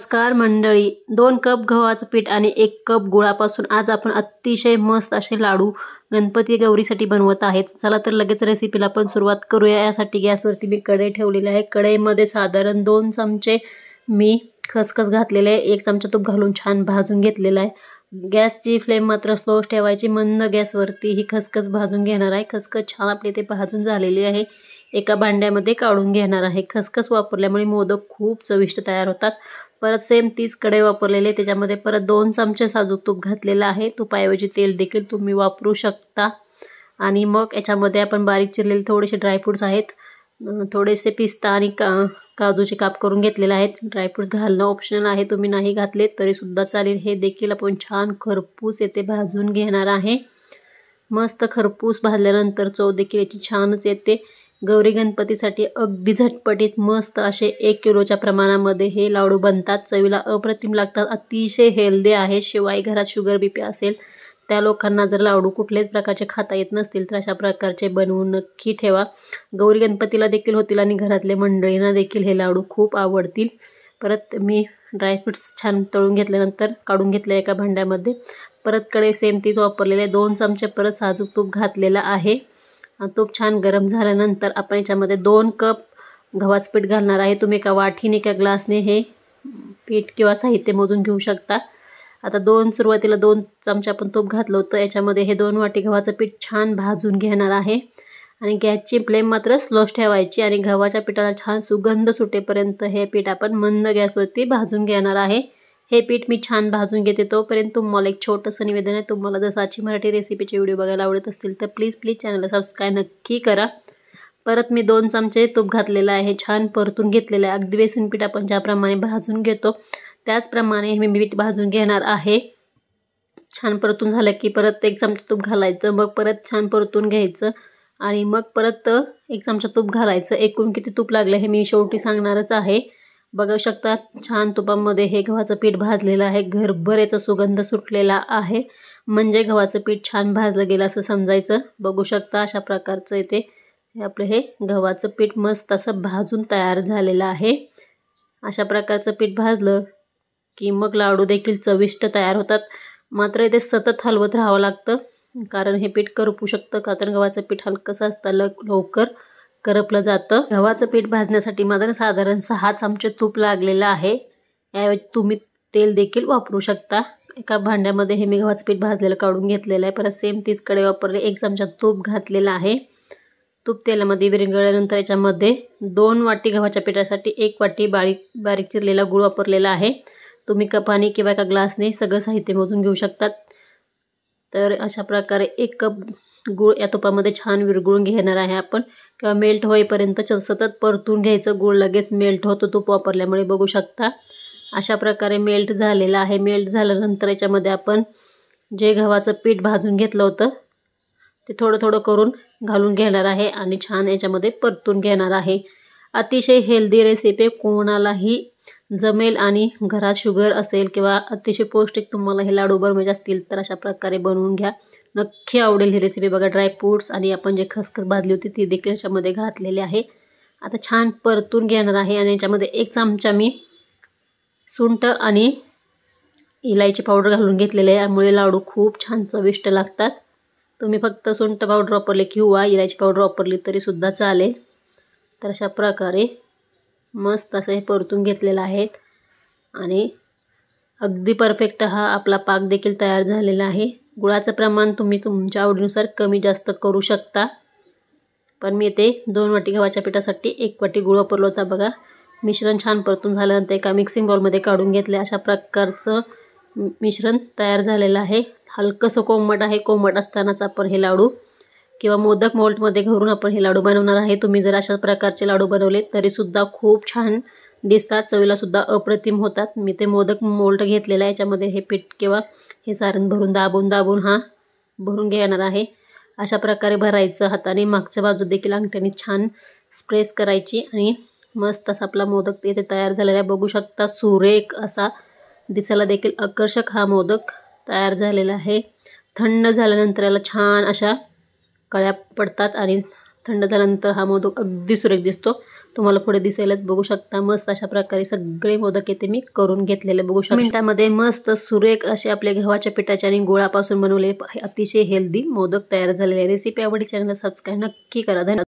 नमस्कार मंडळी दोन कप गव्हाचं पीठ आणि एक कप गुळापासून आज आपण अतिशय मस्त असे लाडू गणपती गौरीसाठी बनवत आहेत चला तर लगेच रेसिपीला आपण सुरुवात करूया यासाठी गॅसवरती मी कढई ठेवलेली आहे कढईमध्ये साधारण दोन चमचे मी खसखस घातलेले आहे एक चमचा तूप घालून छान भाजून घेतलेला आहे गॅसची फ्लेम मात्र स्लो ठेवायची मंद गॅसवरती ही खसखस भाजून घेणार आहे खसखस छान आपली ते भाजून झालेली आहे एका भांड्यामध्ये काढून घेणार आहे खसखस वापरल्यामुळे मोदक खूप चविष्ट तयार होतात परत सेम तीच कडे वापरलेले त्याच्यामध्ये परत दोन चमचे साजूक तूप घातलेलं आहे तुपाऐवजी तेल देखील तुम्ही वापरू शकता आणि मग याच्यामध्ये आपण बारीक चिरलेले थोडेसे ड्रायफ्रूट्स आहेत थोडेसे पिस्ता आणि का काजूचे काप करून घेतलेले आहेत ड्रायफ्रूट्स घालणं ऑप्शनल आहे तुम्ही नाही घातले तरीसुद्धा चालेल हे देखील आपण छान खरपूस येथे भाजून घेणार आहे मस्त खरपूस भाजल्यानंतर चव देखील याची छानच येते गौरी गणपतीसाठी अगदी झटपटीत मस्त असे एक किलोच्या प्रमाणामध्ये हे लाडू बनतात चवीला अप्रतिम लागतात अतिशय हेल्दी आहे शिवाय घरात शुगर बीपी असेल त्या लोकांना जर लाडू कुठल्याच प्रकारचे खाता येत नसतील तर अशा प्रकारचे बनवून नक्की ठेवा गौरी गणपतीला देखील होतील आणि घरातले मंडळींना देखील हे लाडू खूप आवडतील परत मी ड्रायफ्रूट्स छान तळून घेतल्यानंतर काढून घेतले एका भांड्यामध्ये परत कडे सेम तीच वापरलेले दोन चमचे परत साजूक तूप घातलेला आहे तूप छान गरम झाल्यानंतर आपण याच्यामध्ये दोन कप गव्हाचं पीठ घालणार आहे तुम्ही एका वाटीने एका ग्लासने हे पीठ किंवा साहित्य मोजून घेऊ शकता आता दोन सुरुवातीला दोन चमचे आपण तूप घातलं होतं याच्यामध्ये हे दोन वाटी गव्हाचं पीठ छान भाजून घेणार आहे आणि गॅसची फ्लेम मात्र स्लोच ठेवायची आणि गव्हाच्या पिठाला छान सुगंध सुटेपर्यंत हे पीठ आपण मंद गॅसवरती भाजून घेणार आहे हे पीठ मी छान भाजून घेते तोपर्यंत तुम्हाला एक छोटंसं निवेदन आहे तुम्हाला जर साची मराठी रेसिपीचे व्हिडिओ बघायला आवडत असतील तर प्लीज प्लीज चॅनलला सबस्क्राईब नक्की करा परत मी दोन चमचे तूप घातलेलं आहे छान परतून घेतलेलं आहे अगदी बेसन पीठ आपण ज्याप्रमाणे भाजून घेतो त्याचप्रमाणे मी मीठ भाजून घेणार आहे छान परतून झालं की परत एक चमचा तूप घालायचं मग परत छान परतून घ्यायचं आणि मग परत एक चमचा तूप घालायचं एकूण किती तूप लागलं हे मी शेवटी सांगणारच आहे बघू शकता छान तुपामध्ये हे गव्हाचं पीठ भाजलेलं आहे घरभर याचा सुगंध सुटलेला आहे म्हणजे गव्हाचं पीठ छान भाजलं गेलं असं समजायचं बघू शकता अशा प्रकारचं इथे आपलं हे गव्हाचं पीठ मस्त असं भाजून तयार झालेलं आहे अशा प्रकारचं पीठ भाजलं की मग लाडू देखील चविष्ट तयार होतात मात्र इथे सतत हलवत राहावं लागतं कारण हे पीठ करपू शकतं कारण गव्हाचं पीठ हलकंसं असतं लवकर करपलं जातं गव्हाचं पीठ भाजण्यासाठी मात्र साधारण सहा चमचे तूप लागलेलं आहे याऐवजी तुम्ही तेल देखील वापरू शकता एका भांड्यामध्ये हे मी गव्हाचं पीठ भाजलेलं काढून घेतलेलं आहे परत सेम तीच कडे वापरले एक चमचा तूप घातलेला आहे तूप तेलामध्ये विरंगळल्यानंतर याच्यामध्ये दोन वाटी गव्हाच्या पिठासाठी एक वाटी बारीक बारीक चिरलेला गूळ वापरलेला आहे तुम्ही कपाने किंवा एका ग्लासने सगळं साहित्य मोजून घेऊ शकतात तर अशा प्रकारे एक कप गूळ या तुपामध्ये छान विरगुळून घेणार आहे आपण किंवा मेल्ट होईपर्यंत सतत परतून घ्यायचं गूळ लगेच मेल्ट होतो तूप वापरल्यामुळे बघू शकता अशा प्रकारे मेल्ट झालेला आहे मेल्ट झाल्यानंतर याच्यामध्ये आपण जे गव्हाचं पीठ भाजून घेतलं होतं ते थोडं थोडं करून घालून घेणार आहे आणि छान याच्यामध्ये परतून घेणार आहे अतिशय हेल्दी रेसिपी कोणालाही जमेल आणि घरात शुगर असेल किंवा अतिशय पौष्टिक तुम्हाला हे लाडू बनवायचे असतील तर अशा प्रकारे बनवून घ्या नक्की आवडेल ही रेसिपी बघा ड्रायफ्रूट्स आणि आपण जे खसखस भाजली होती ती देखील याच्यामध्ये घातलेली आहे आता छान परतून घेणार आहे आणि याच्यामध्ये एक चमचा मी सुंट आणि इलायची पावडर घालून घेतलेले आहे यामुळे लाडू खूप छान चविष्ट लागतात तुम्ही फक्त सुंट पावडर वापरले किंवा इलायची पावडर वापरली तरीसुद्धा चालेल तर अशा प्रकारे मस्त असं हे परतून घेतलेलं आहे आणि अगदी परफेक्ट हा आपला पाक देखील तयार झालेला आहे गुळाचं प्रमाण तुम्ही तुमच्या आवडीनुसार कमी जास्त करू शकता पण मी इथे दोन वाटी गव्हाच्या पिठासाठी एक वाटी गुळ वापरलो होता बघा मिश्रण छान परतून झाल्यानंतर एका मिक्सिंग बॉलमध्ये काढून घेतले अशा प्रकारचं मिश्रण तयार झालेलं आहे हलकंसं कोमट आहे कोमट असतानाच आपण हे लाडू किंवा मोदक मोल्टमध्ये घरून आपण हे लाडू बनवणार आहे तुम्ही जर अशा प्रकारचे लाडू बनवले तरीसुद्धा खूप छान दिसतात चवीलासुद्धा अप्रतिम होतात मी ते मोदक मोल्ट घेतलेलं आहे याच्यामध्ये हे पीठ किंवा हे सारण भरून दाबून दाबून हा भरून घेणार आहे अशा प्रकारे भरायचं हाताने मागच्या बाजू देखील अंगठ्याने छान स्प्रेस करायची आणि मस्त असा आपला मोदक इथे तयार झालेला आहे बघू शकता सुरेख असा दिसायला देखील आकर्षक हा मोदक तयार झालेला आहे थंड झाल्यानंतर याला छान अशा कळ्या पडतात आणि थंड झाल्यानंतर हा मोदक अगदी सुरेख दिसतो तुम्हाला पुढे दिसायलाच बघू शकता मस्त अशा प्रकारे सगळे मोदक येथे मी करून घेतलेले बघू शकता मिनिटामध्ये मस्त सुरेख असे आपल्या गव्हाच्या पिठाचे आणि गुळापासून बनवले अतिशय हेल्दी मोदक तयार झालेले रेसिपी आवडी चॅनल सबस्क्राईब नक्की करा धन्यवाद